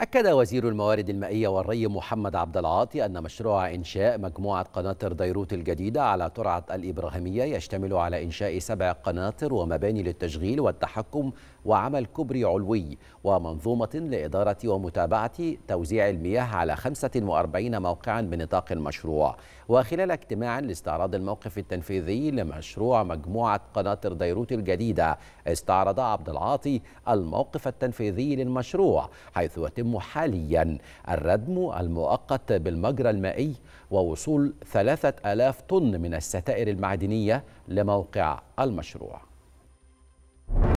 أكد وزير الموارد المائية والري محمد عبد العاطي أن مشروع إنشاء مجموعة قناطر ديروت الجديدة على ترعة الإبراهيمية يشتمل على إنشاء سبع قناطر ومباني للتشغيل والتحكم وعمل كبري علوي ومنظومة لإدارة ومتابعة توزيع المياه على 45 موقعا بنطاق المشروع وخلال اجتماع لاستعراض الموقف التنفيذي لمشروع مجموعة قناطر ديروت الجديدة استعرض عبد العاطي الموقف التنفيذي للمشروع حيث يتم يتم حاليا الردم المؤقت بالمجرى المائي ووصول 3000 طن من الستائر المعدنية لموقع المشروع